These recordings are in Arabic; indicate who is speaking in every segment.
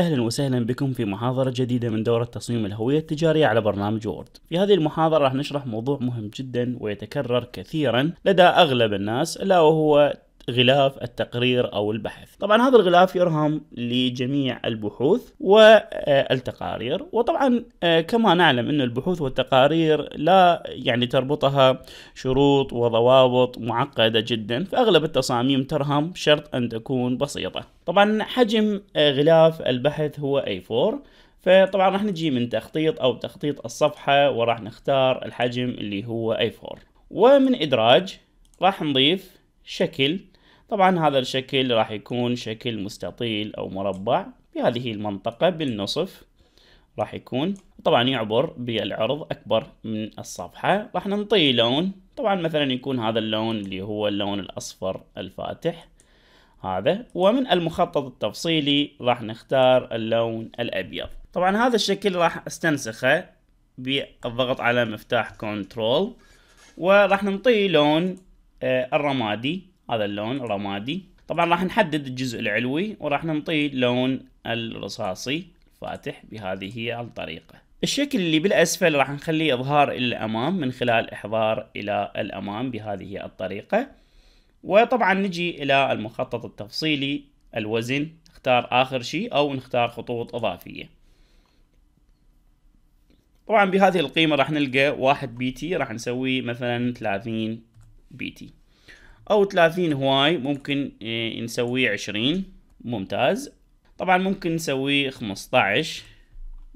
Speaker 1: اهلا وسهلا بكم في محاضرة جديدة من دورة تصميم الهوية التجارية على برنامج وورد. في هذه المحاضرة راح نشرح موضوع مهم جدا ويتكرر كثيرا لدى اغلب الناس الا وهو غلاف التقرير او البحث. طبعا هذا الغلاف يرهم لجميع البحوث والتقارير، وطبعا آه، كما نعلم ان البحوث والتقارير لا يعني تربطها شروط وضوابط معقده جدا، فاغلب التصاميم ترهم شرط ان تكون بسيطه. طبعا حجم آه، غلاف البحث هو A4 فطبعا راح نجي من تخطيط او تخطيط الصفحه وراح نختار الحجم اللي هو A4 ومن ادراج راح نضيف شكل طبعا هذا الشكل راح يكون شكل مستطيل أو مربع بهذه المنطقة بالنصف راح يكون طبعا يعبر بالعرض أكبر من الصفحة راح ننطيه لون طبعا مثلا يكون هذا اللون اللي هو اللون الأصفر الفاتح هذا ومن المخطط التفصيلي راح نختار اللون الأبيض طبعا هذا الشكل راح استنسخه بالضغط على مفتاح كنترول وراح ننطيه لون آه، الرمادي هذا اللون رمادي طبعا راح نحدد الجزء العلوي وراح نعطيه لون الرصاصي فاتح بهذه هي الطريقة الشكل اللي بالأسفل راح نخليه إظهار إلى الأمام من خلال إحضار إلى الأمام بهذه هي الطريقة وطبعا نجي إلى المخطط التفصيلي الوزن نختار آخر شيء أو نختار خطوط إضافية طبعا بهذه القيمة راح نلقى واحد بي تي راح نسوي مثلا 30 بي تي او 30 هواي ممكن إيه، نسويه 20 ممتاز طبعا ممكن نسويه 15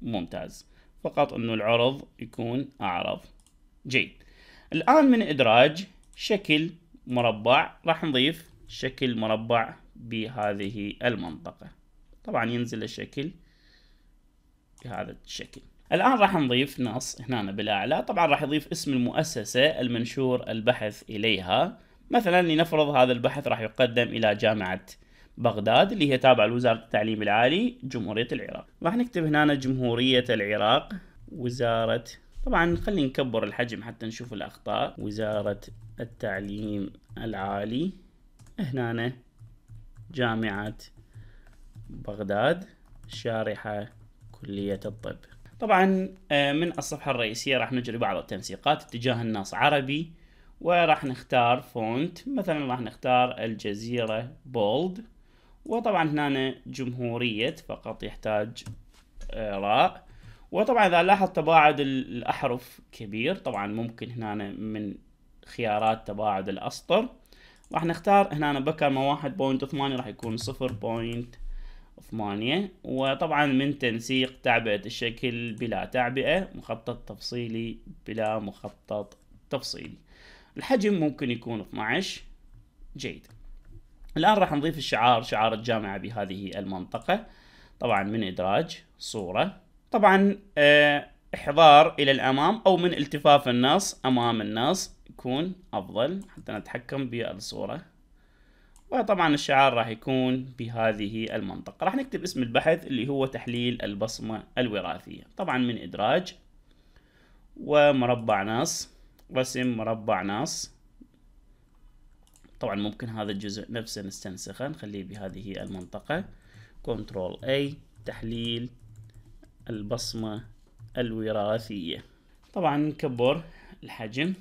Speaker 1: ممتاز فقط انه العرض يكون اعرض جيد الان من ادراج شكل مربع راح نضيف شكل مربع بهذه المنطقة طبعا ينزل الشكل بهذا الشكل الآن راح نضيف نص هنا بالأعلى طبعا راح يضيف اسم المؤسسة المنشور البحث إليها مثلا لنفرض هذا البحث راح يقدم إلى جامعة بغداد اللي هي تابعة لوزارة التعليم العالي جمهورية العراق راح نكتب هنا جمهورية العراق وزارة طبعا خلينا نكبر الحجم حتى نشوف الأخطاء وزارة التعليم العالي هنا جامعة بغداد شارحة كلية الطب طبعا آه، من الصفحة الرئيسية راح نجري بعض التنسيقات اتجاه الناس عربي وراح نختار فونت مثلا راح نختار الجزيرة بولد وطبعا هنا جمهورية فقط يحتاج آه، راء وطبعا اذا لاحظ تباعد الاحرف كبير طبعا ممكن هنا من خيارات تباعد الاسطر راح نختار هنا بكر بكرمة 1.8 راح يكون 0.8 وطبعا من تنسيق تعبئة الشكل بلا تعبئة مخطط تفصيلي بلا مخطط تفصيلي الحجم ممكن يكون 12 جيد الآن راح نضيف الشعار شعار الجامعة بهذه المنطقة طبعا من إدراج صورة طبعا آه، إحضار إلى الأمام أو من التفاف النص أمام النص يكون أفضل حتى نتحكم بالصورة وطبعا الشعار راح يكون بهذه المنطقة راح نكتب اسم البحث اللي هو تحليل البصمة الوراثية طبعا من إدراج ومربع نص رسم مربع ناص طبعا ممكن هذا الجزء نفسه نستنسخه نخليه بهذه المنطقة كنترول A تحليل البصمة الوراثية طبعا نكبر الحجم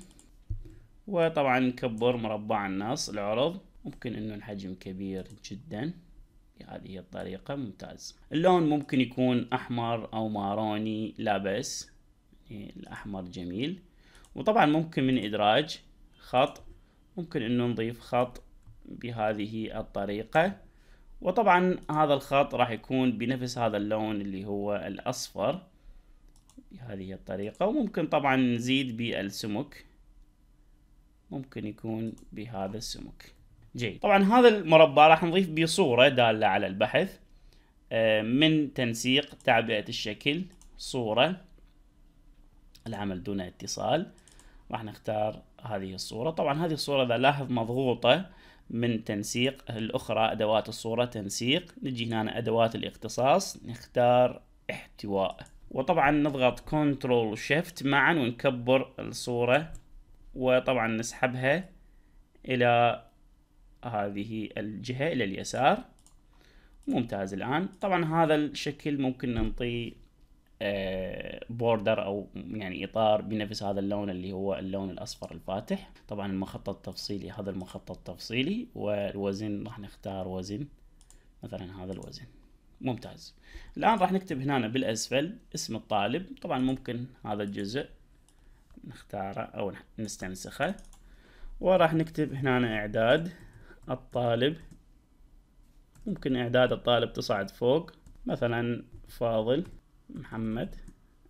Speaker 1: وطبعا نكبر مربع النص العرض ممكن انه الحجم كبير جدا بهذه الطريقة ممتاز اللون ممكن يكون احمر او ماروني لا بس يعني الاحمر جميل وطبعا ممكن من إدراج خط ممكن أنه نضيف خط بهذه الطريقة وطبعا هذا الخط راح يكون بنفس هذا اللون اللي هو الأصفر بهذه الطريقة وممكن طبعا نزيد بالسمك ممكن يكون بهذا السمك جيد طبعا هذا المربع راح نضيف به صورة دالة على البحث آه، من تنسيق تعبئة الشكل صورة العمل دون اتصال راح نختار هذه الصورة طبعا هذه الصورة إذا لاحظ مضغوطة من تنسيق الأخرى أدوات الصورة تنسيق نجي هنا أدوات الاختصاص نختار احتواء وطبعا نضغط كنترول شيفت معا ونكبر الصورة وطبعا نسحبها إلى هذه الجهة إلى اليسار ممتاز الآن طبعا هذا الشكل ممكن ننطيه بوردر او يعني اطار بنفس هذا اللون اللي هو اللون الاصفر الفاتح طبعا المخطط تفصيلي هذا المخطط تفصيلي والوزن راح نختار وزن مثلا هذا الوزن ممتاز الان راح نكتب هنا بالاسفل اسم الطالب طبعا ممكن هذا الجزء نختاره او نستنسخه وراح نكتب هنا اعداد الطالب ممكن اعداد الطالب تصعد فوق مثلا فاضل محمد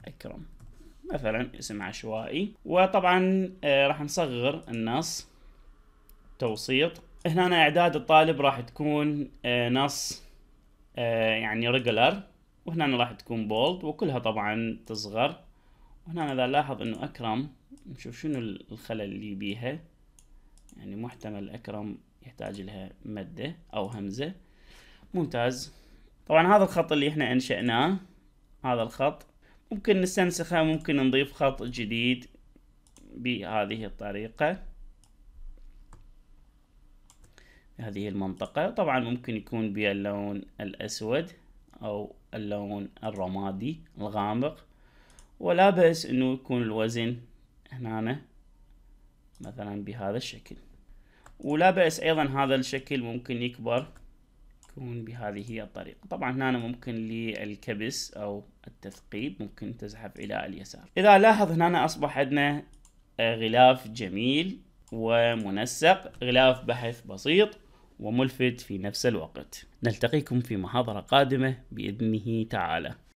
Speaker 1: أكرم مثلا اسم عشوائي وطبعا آه، راح نصغر النص توسيط هنا أنا إعداد الطالب راح تكون آه، نص آه، يعني ريجولار وهنا راح تكون بولد وكلها طبعا تصغر وهنا إذا لاحظ إنه أكرم نشوف شنو الخلل اللي بيها يعني محتمل أكرم يحتاج لها مدة أو همزة ممتاز طبعا هذا الخط اللي احنا انشأناه هذا الخط ممكن نستنسخه ممكن نضيف خط جديد بهذه الطريقة هذه المنطقة طبعا ممكن يكون باللون الأسود أو اللون الرمادي الغامق ولا بأس أنه يكون الوزن هنا مثلا بهذا الشكل ولا بأس أيضا هذا الشكل ممكن يكبر يكون بهذه الطريقة طبعا هنا ممكن للكبس أو التثقيب ممكن تزحف إلى اليسار إذا لاحظ هنا أصبح عندنا آه، غلاف جميل ومنسق غلاف بحث بسيط وملفت في نفس الوقت نلتقيكم في محاضرة قادمة بإذنه تعالى